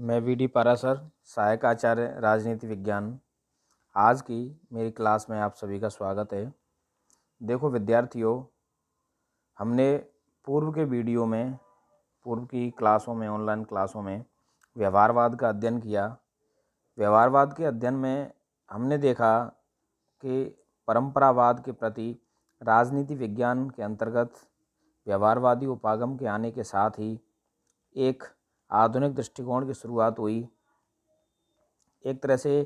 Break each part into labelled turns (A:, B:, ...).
A: मैं we D पारा sir सहायक आचार्य राजनीति विज्ञान आज की मेरी क्लास में आप सभी का स्वागत है देखो विद्यार्थियों हमने पूर्व के वीडियो में पूर्व की क्लासों में ऑनलाइन क्लासों में व्यवहारवाद का अध्ययन किया व्यवहारवाद के अध्ययन में हमने देखा कि परंपरावाद के प्रति राजनीति विज्ञान के अंतर्गत व्यवहारवादी उपागम के आने के साथ ही एक आधुनिक दृष्टिकोण की शुरुआत हुई एक तरह से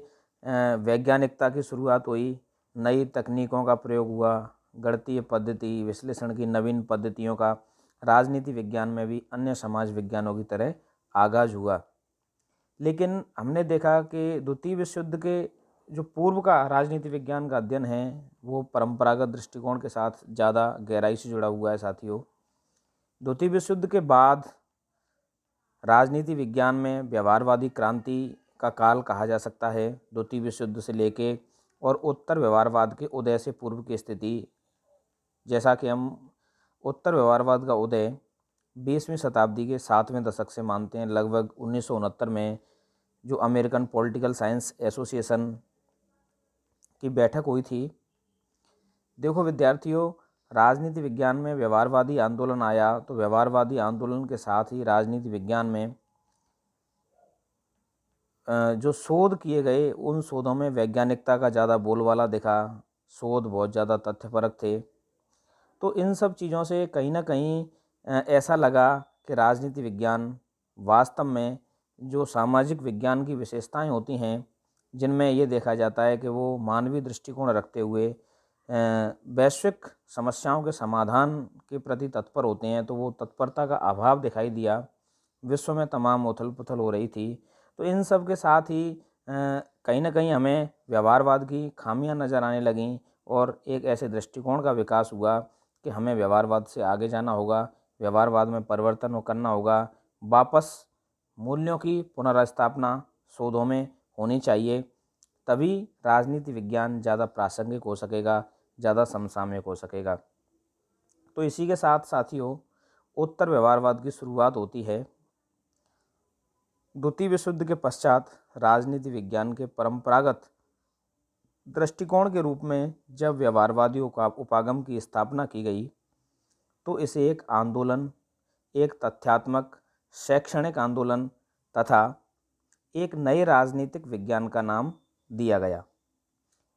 A: वैज्ञानिकता की शुरुआत हुई नई तकनीकों का प्रयोग हुआ गणतीय पद्धति विश्लेषण की नवीन पद्धतियों का राजनीति विज्ञान में भी अन्य समाज विज्ञानों की तरह आगाज हुआ लेकिन हमने देखा कि द्वितीय विश्व युद्ध के जो पूर्व का राजनीति विज्ञान का अध्ययन है वो परंपरागत दृष्टिकोण के साथ ज़्यादा गहराई से जुड़ा हुआ है साथियों द्वितीय विश्व युद्ध के बाद राजनीति विज्ञान में व्यवहारवादी क्रांति का काल कहा जा सकता है द्वितीय विश्व युद्ध से लेके और उत्तर व्यवहारवाद के उदय से पूर्व की स्थिति जैसा कि हम उत्तर व्यवहारवाद का उदय बीसवीं शताब्दी के सातवें दशक से मानते हैं लगभग उन्नीस में जो अमेरिकन पॉलिटिकल साइंस एसोसिएशन की बैठक हुई थी देखो विद्यार्थियों राजनीति विज्ञान में व्यवहारवादी आंदोलन आया तो व्यवहारवादी आंदोलन के साथ ही राजनीति विज्ञान में जो शोध किए गए उन शोधों में वैज्ञानिकता का ज़्यादा बोलवाला दिखा शोध बहुत ज़्यादा तथ्यपरक थे तो इन सब चीज़ों से कहीं ना कहीं ऐसा लगा कि राजनीति विज्ञान वास्तव में जो सामाजिक विज्ञान की विशेषताएं होती हैं जिनमें ये देखा जाता है कि वो मानवीय दृष्टिकोण रखते हुए वैश्विक समस्याओं के समाधान के प्रति तत्पर होते हैं तो वो तत्परता का अभाव दिखाई दिया विश्व में तमाम उथल पुथल हो रही थी तो इन सब के साथ ही कहीं ना कहीं हमें व्यवहारवाद की खामियां नज़र आने लगीं और एक ऐसे दृष्टिकोण का विकास हुआ कि हमें व्यवहारवाद से आगे जाना होगा व्यवहारवाद में परिवर्तन करना होगा वापस मूल्यों की पुनर्स्थापना शोधों में होनी चाहिए तभी राजनीति विज्ञान ज़्यादा प्रासंगिक हो सकेगा ज़्यादा समसामयिक हो सकेगा तो इसी के साथ साथियों उत्तर व्यवहारवाद की शुरुआत होती है द्वितीय विशुद्ध के पश्चात राजनीति विज्ञान के परंपरागत दृष्टिकोण के रूप में जब व्यवहारवादियों का उपागम की स्थापना की गई तो इसे एक आंदोलन एक तथ्यात्मक शैक्षणिक आंदोलन तथा एक नए राजनीतिक विज्ञान का नाम दिया गया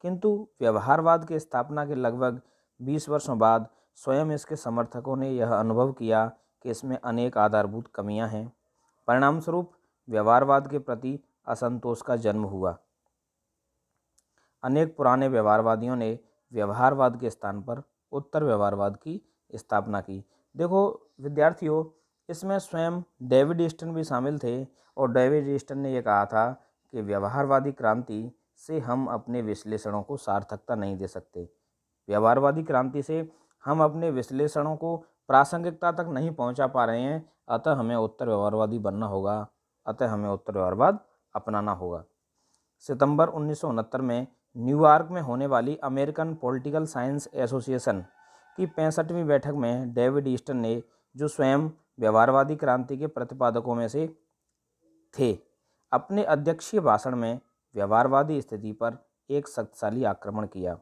A: किंतु व्यवहारवाद के स्थापना के लगभग 20 वर्षों बाद स्वयं इसके समर्थकों ने यह अनुभव किया कि इसमें अनेक आधारभूत कमियां हैं परिणामस्वरूप व्यवहारवाद के प्रति असंतोष का जन्म हुआ अनेक पुराने व्यवहारवादियों ने व्यवहारवाद के स्थान पर उत्तर व्यवहारवाद की स्थापना की देखो विद्यार्थियों इसमें स्वयं डेविड ईस्टन भी शामिल थे और डेविड ईस्टन ने यह कहा था कि व्यवहारवादी क्रांति से हम अपने विश्लेषणों को सार्थकता नहीं दे सकते व्यवहारवादी क्रांति से हम अपने विश्लेषणों को प्रासंगिकता तक नहीं पहुंचा पा रहे हैं अतः हमें उत्तर व्यवहारवादी बनना होगा अतः हमें उत्तर व्यवहारवाद अपनाना होगा सितंबर उन्नीस में न्यूयॉर्क में होने वाली अमेरिकन पॉलिटिकल साइंस एसोसिएशन की पैंसठवीं बैठक में डेविड ईस्टन ने जो स्वयं व्यवहारवादी क्रांति के प्रतिपादकों में से थे अपने अध्यक्षीय भाषण में व्यवहारवादी स्थिति पर एक शक्तिशाली आक्रमण किया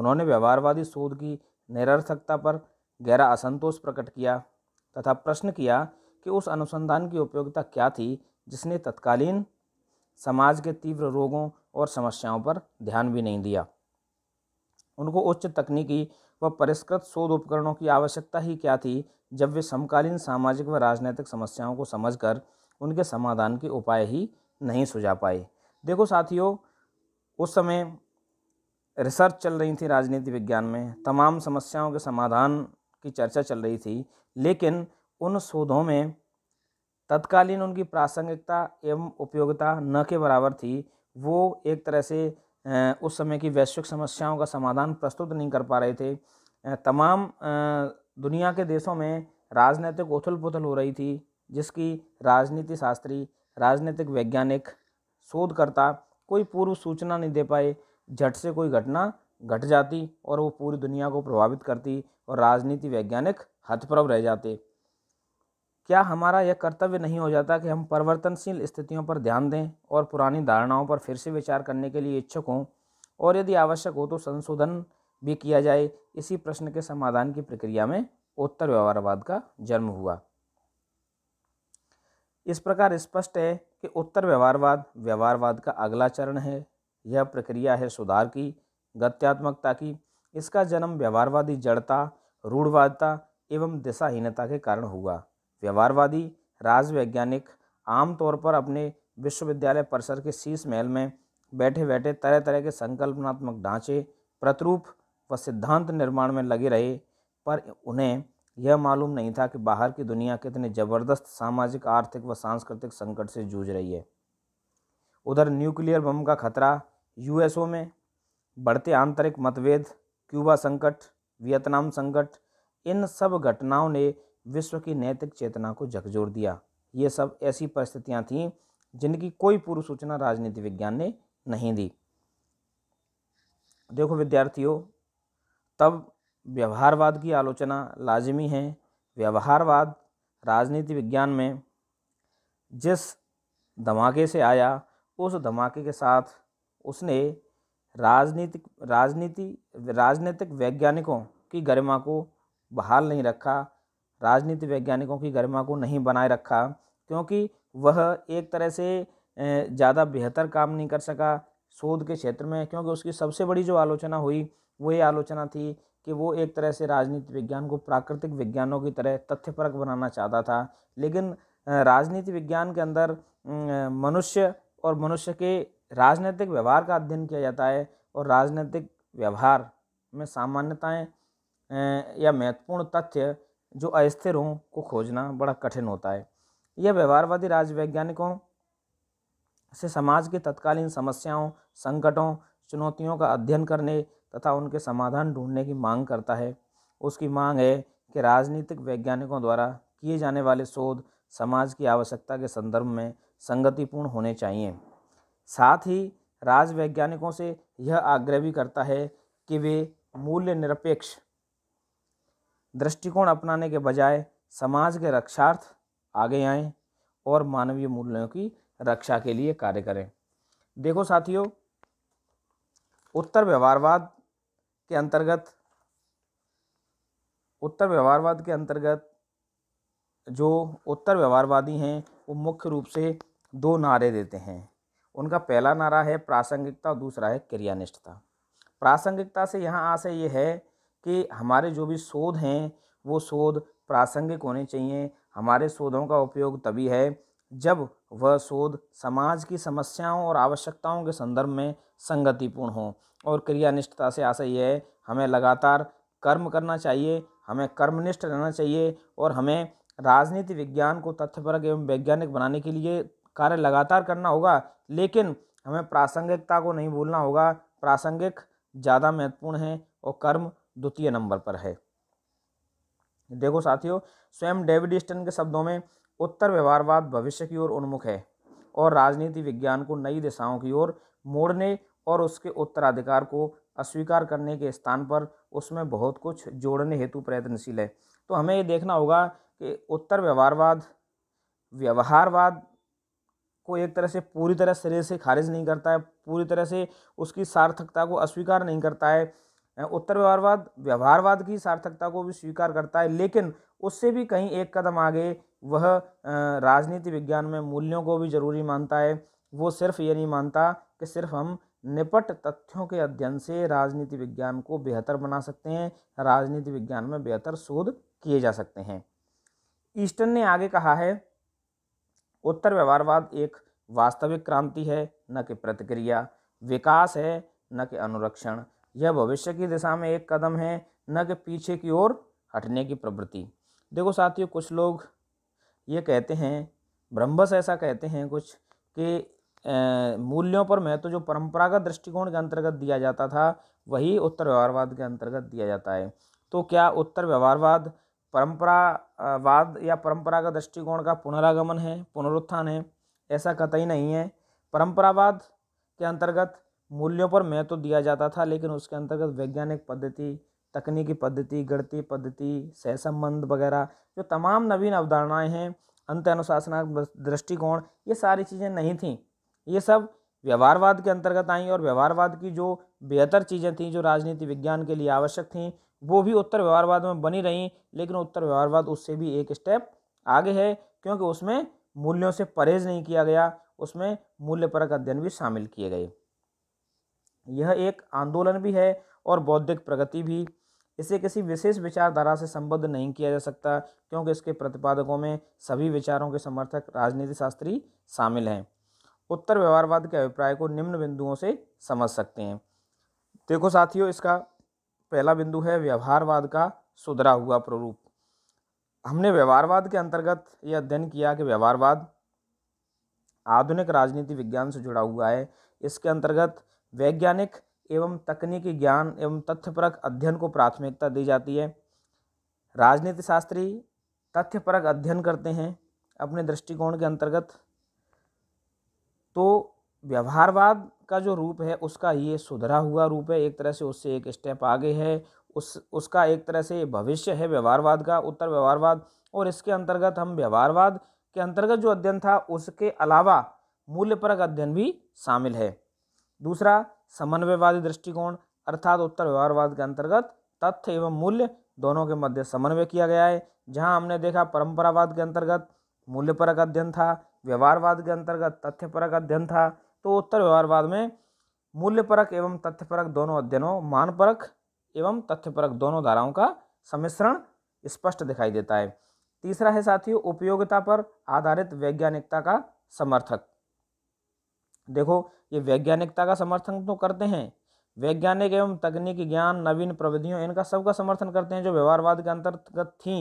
A: उन्होंने व्यवहारवादी शोध की निरर्थकता पर गहरा असंतोष प्रकट किया तथा प्रश्न किया कि उस अनुसंधान की उपयोगिता क्या थी जिसने तत्कालीन समाज के तीव्र रोगों और समस्याओं पर ध्यान भी नहीं दिया उनको उच्च तकनीकी व परिष्कृत शोध उपकरणों की आवश्यकता ही क्या थी जब वे समकालीन सामाजिक व राजनैतिक समस्याओं को समझकर उनके समाधान के उपाय ही नहीं सुझा पाए देखो साथियों उस समय रिसर्च चल रही थी राजनीति विज्ञान में तमाम समस्याओं के समाधान की चर्चा चल रही थी लेकिन उन शोधों में तत्कालीन उनकी प्रासंगिकता एवं उपयोगिता न के बराबर थी वो एक तरह से उस समय की वैश्विक समस्याओं का समाधान प्रस्तुत नहीं कर पा रहे थे तमाम दुनिया के देशों में राजनीतिक उथल पुथल हो रही थी जिसकी राजनीति शास्त्री राजनीतिक वैज्ञानिक शोधकर्ता कोई पूर्व सूचना नहीं दे पाए झट से कोई घटना घट जाती और वो पूरी दुनिया को प्रभावित करती और राजनीति वैज्ञानिक हथप्रभ रह जाते क्या हमारा यह कर्तव्य नहीं हो जाता कि हम परिवर्तनशील स्थितियों पर ध्यान दें और पुरानी धारणाओं पर फिर से विचार करने के लिए इच्छुक हों और यदि आवश्यक हो तो संशोधन भी किया जाए इसी प्रश्न के समाधान की प्रक्रिया में उत्तर व्यवहारवाद का जन्म हुआ इस प्रकार स्पष्ट है कि उत्तर व्यवहारवाद व्यवहारवाद का अगला चरण है यह प्रक्रिया है सुधार की गत्यात्मकता की इसका जन्म व्यवहारवादी जड़ता रूढ़वादता एवं दिशाहीनता के कारण हुआ व्यवहारवादी राजवैज्ञानिक आमतौर पर अपने विश्वविद्यालय परिसर के शीश महल में बैठे बैठे तरह तरह के संकल्पनात्मक ढांचे प्रतिरूप व सिद्धांत निर्माण में लगे रहे पर उन्हें यह मालूम नहीं था कि बाहर की दुनिया कितने ज़बरदस्त सामाजिक आर्थिक व सांस्कृतिक संकट से जूझ रही है उधर न्यूक्लियर बम का खतरा यूएसओ में बढ़ते आंतरिक मतभेद क्यूबा संकट वियतनाम संकट इन सब घटनाओं ने विश्व की नैतिक चेतना को झकझोर दिया ये सब ऐसी परिस्थितियाँ थीं जिनकी कोई पूर्व सूचना राजनीति विज्ञान ने नहीं दी देखो विद्यार्थियों तब व्यवहारवाद की आलोचना लाजमी है व्यवहारवाद राजनीति विज्ञान में जिस धमाके से आया उस धमाके के साथ उसने राजनीतिक राजनीति राजनीतिक वैज्ञानिकों की गरिमा को बहाल नहीं रखा राजनीति वैज्ञानिकों की गरिमा को नहीं बनाए रखा क्योंकि वह एक तरह से ज़्यादा बेहतर काम नहीं कर सका शोध के क्षेत्र में क्योंकि उसकी सबसे बड़ी जो आलोचना हुई वो ये आलोचना थी कि वो एक तरह से राजनीति विज्ञान को प्राकृतिक विज्ञानों की तरह तथ्यपरक बनाना चाहता था लेकिन राजनीति विज्ञान के अंदर मनुष्य और मनुष्य के राजनीतिक व्यवहार का अध्ययन किया जाता है और राजनीतिक व्यवहार में सामान्यताएं या महत्वपूर्ण तथ्य जो अस्थिर हों को खोजना बड़ा कठिन होता है यह व्यवहारवादी राजवैज्ञानिकों से समाज के तत्कालीन समस्याओं संकटों चुनौतियों का अध्ययन करने तथा उनके समाधान ढूंढने की मांग करता है उसकी मांग है कि राजनीतिक वैज्ञानिकों द्वारा किए जाने वाले शोध समाज की आवश्यकता के संदर्भ में संगतिपूर्ण होने चाहिए साथ ही राज वैज्ञानिकों से यह आग्रह भी करता है कि वे मूल्य निरपेक्ष दृष्टिकोण अपनाने के बजाय समाज के रक्षार्थ आगे आएं और मानवीय मूल्यों की रक्षा के लिए कार्य करें देखो साथियों उत्तर व्यवहारवाद के अंतर्गत उत्तर व्यवहारवाद के अंतर्गत जो उत्तर व्यवहारवादी हैं वो मुख्य रूप से दो नारे देते हैं उनका पहला नारा है प्रासंगिकता और दूसरा है क्रियानिष्ठता प्रासंगिकता से यहाँ आशय ये है कि हमारे जो भी शोध हैं वो शोध प्रासंगिक होने चाहिए हमारे शोधों का उपयोग तभी है जब वह शोध समाज की समस्याओं और आवश्यकताओं के संदर्भ में संगतिपूर्ण हो और क्रियानिष्ठता से आशा यह है हमें लगातार कर्म करना चाहिए हमें कर्मनिष्ठ रहना चाहिए और हमें राजनीति विज्ञान को तथ्यपरक एवं वैज्ञानिक बनाने के लिए कार्य लगातार करना होगा लेकिन हमें प्रासंगिकता को नहीं भूलना होगा प्रासंगिक ज़्यादा महत्वपूर्ण है और कर्म द्वितीय नंबर पर है देखो साथियों स्वयं डेविड स्टन के शब्दों में उत्तर व्यवहारवाद भविष्य की ओर उन्मुख है और राजनीति विज्ञान को नई दिशाओं की ओर मोड़ने और उसके उत्तराधिकार को अस्वीकार करने के स्थान पर उसमें बहुत कुछ जोड़ने हेतु प्रयत्नशील है तो हमें ये देखना होगा कि उत्तर व्यवहारवाद व्यवहारवाद को एक तरह से पूरी तरह सिरे से खारिज नहीं करता है पूरी तरह से उसकी सार्थकता को अस्वीकार नहीं करता है उत्तर व्यवहारवाद व्यवहारवाद की सार्थकता को भी स्वीकार करता है लेकिन उससे भी कहीं एक कदम आगे वह राजनीति विज्ञान में मूल्यों को भी जरूरी मानता है वो सिर्फ ये नहीं मानता कि सिर्फ हम निपट तथ्यों के अध्ययन से राजनीति विज्ञान को बेहतर बना सकते हैं राजनीति विज्ञान में बेहतर शोध किए जा सकते हैं ईस्टर्न ने आगे कहा है उत्तर व्यवहारवाद एक वास्तविक क्रांति है न कि प्रतिक्रिया विकास है न कि अनुरक्षण यह भविष्य की दिशा में एक कदम है न कि पीछे की ओर हटने की प्रवृत्ति देखो साथियों कुछ लोग ये कहते हैं ब्रह्मस ऐसा कहते हैं कुछ कि मूल्यों पर महत्व तो जो परंपरागत दृष्टिकोण के अंतर्गत दिया जाता था वही उत्तर व्यवहारवाद के अंतर्गत दिया जाता है तो क्या उत्तर व्यवहारवाद परंपरावाद या परंपरागत दृष्टिकोण का पुनरागमन है पुनरुत्थान है ऐसा कतई नहीं है परंपरावाद के अंतर्गत मूल्यों पर महत्व तो दिया जाता था लेकिन उसके अंतर्गत वैज्ञानिक पद्धति तकनीकी पद्धति गणती पद्धति सहसंबंध वगैरह जो तमाम नवीन अवधारणाएं हैं अंत अनुशासनात्मक दृष्टिकोण ये सारी चीज़ें नहीं थीं ये सब व्यवहारवाद के अंतर्गत आई और व्यवहारवाद की जो बेहतर चीज़ें थीं जो राजनीति विज्ञान के लिए आवश्यक थीं वो भी उत्तर व्यवहारवाद में बनी रहीं लेकिन उत्तर व्यवहारवाद उससे भी एक स्टेप आगे है क्योंकि उसमें मूल्यों से परहेज नहीं किया गया उसमें मूल्यपरक अध्ययन भी शामिल किए गए यह एक आंदोलन भी है और बौद्धिक प्रगति भी इसे किसी विशेष विचारधारा से संबद्ध नहीं किया जा सकता क्योंकि इसके प्रतिपादकों में सभी विचारों के समर्थक राजनीति शास्त्री शामिल हैं उत्तर व्यवहारवाद के अभिप्राय को निम्न बिंदुओं से समझ सकते हैं देखो साथियों इसका पहला बिंदु है व्यवहारवाद का सुधरा हुआ प्ररूप हमने व्यवहारवाद के अंतर्गत यह अध्ययन किया कि व्यवहारवाद आधुनिक राजनीति विज्ञान से जुड़ा हुआ है इसके अंतर्गत वैज्ञानिक एवं तकनीकी ज्ञान एवं तथ्यपरक अध्ययन को प्राथमिकता दी जाती है राजनीति शास्त्री तथ्यपरक अध्ययन करते हैं अपने दृष्टिकोण के अंतर्गत तो व्यवहारवाद का जो रूप है उसका ये सुधरा हुआ रूप है एक तरह से उससे एक स्टेप आगे है उस उसका एक तरह से भविष्य है व्यवहारवाद का उत्तर व्यवहारवाद और इसके अंतर्गत हम व्यवहारवाद के अंतर्गत जो अध्ययन था उसके अलावा मूल्यपरक अध्ययन भी शामिल है दूसरा समन्वयवादी दृष्टिकोण अर्थात उत्तर व्यवहारवाद के अंतर्गत तथ्य एवं मूल्य दोनों के मध्य समन्वय किया गया है जहाँ हमने देखा परंपरावाद के अंतर्गत मूल्य परक अध्ययन था व्यवहारवाद के अंतर्गत तथ्य परक अध्ययन था तो उत्तर व्यवहारवाद में मूल्य परक एवं तथ्य परक दोनों अध्ययनों मान परक एवं तथ्य परक दोनों धाराओं का सम्मिश्रण स्पष्ट दिखाई देता है तीसरा है साथियों उपयोगिता पर आधारित वैज्ञानिकता का समर्थक देखो ये वैज्ञानिकता का समर्थन तो करते हैं वैज्ञानिक एवं तकनीकी ज्ञान नवीन प्रविधियों इनका सबका समर्थन करते हैं जो व्यवहारवाद के अंतर्गत थी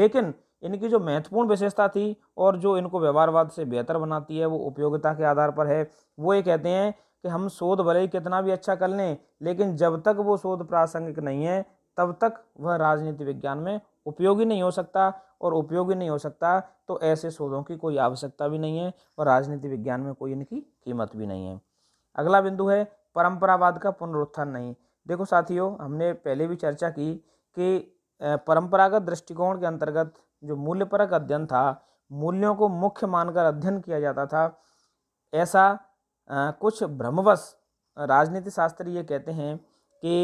A: लेकिन इनकी जो महत्वपूर्ण विशेषता थी और जो इनको व्यवहारवाद से बेहतर बनाती है वो उपयोगिता के आधार पर है वो ये कहते हैं कि हम शोध भले ही कितना भी अच्छा कर लें लेकिन जब तक वो शोध प्रासंगिक नहीं है तब तक वह राजनीति विज्ञान में उपयोगी नहीं हो सकता और उपयोगी नहीं हो सकता तो ऐसे शोधों की कोई आवश्यकता भी नहीं है और राजनीति विज्ञान में कोई इनकी कीमत भी नहीं है अगला बिंदु है परंपरावाद का पुनरुत्थान नहीं देखो साथियों हमने पहले भी चर्चा की कि परंपरागत दृष्टिकोण के अंतर्गत जो मूल्यपरक अध्ययन था मूल्यों को मुख्य मानकर अध्ययन किया जाता था ऐसा कुछ भ्रमवश राजनीति शास्त्र ये कहते हैं कि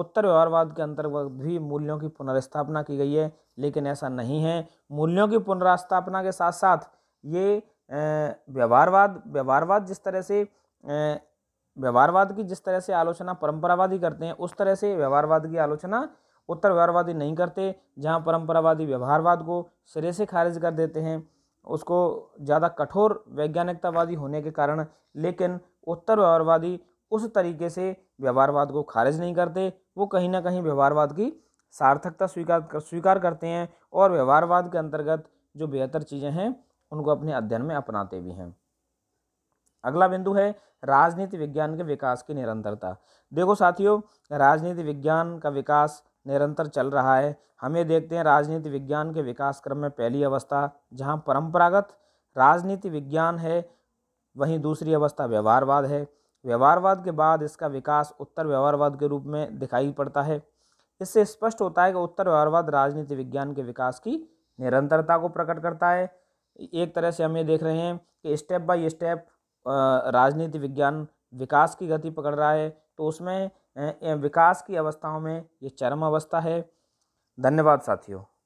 A: उत्तर व्यवहारवाद के अंतर्गत भी मूल्यों की पुनर्स्थापना की गई है लेकिन ऐसा नहीं है मूल्यों की पुनर्स्थापना के साथ साथ ये व्यवहारवाद व्यवहारवाद जिस तरह से व्यवहारवाद की जिस तरह से आलोचना परंपरावादी करते हैं उस तरह से व्यवहारवाद की आलोचना उत्तर व्यवहारवादी नहीं करते जहाँ परंपरावादी व्यवहारवाद को सिरे से खारिज कर देते हैं उसको ज़्यादा कठोर वैज्ञानिकतावादी होने के कारण लेकिन उत्तर व्यवहारवादी उस तरीके से व्यवहारवाद को खारिज नहीं करते वो कहीं ना कहीं व्यवहारवाद की सार्थकता स्वीकार कर, स्वीकार करते हैं और व्यवहारवाद के अंतर्गत जो बेहतर चीज़ें हैं उनको अपने अध्ययन में अपनाते भी हैं अगला बिंदु है राजनीति विज्ञान के विकास की निरंतरता देखो साथियों राजनीति विज्ञान का विकास निरंतर चल रहा है हमें देखते हैं राजनीति विज्ञान के विकास क्रम में पहली अवस्था जहाँ परंपरागत राजनीति विज्ञान है वहीं दूसरी अवस्था व्यवहारवाद है व्यवहारवाद के बाद इसका विकास उत्तर व्यवहारवाद के रूप में दिखाई पड़ता है इससे स्पष्ट होता है कि उत्तर व्यवहारवाद राजनीति विज्ञान के विकास की निरंतरता को प्रकट करता है एक तरह से हम ये देख रहे हैं कि स्टेप बाय स्टेप राजनीति विज्ञान विकास की गति पकड़ रहा है तो उसमें विकास की अवस्थाओं में ये चरम अवस्था है धन्यवाद साथियों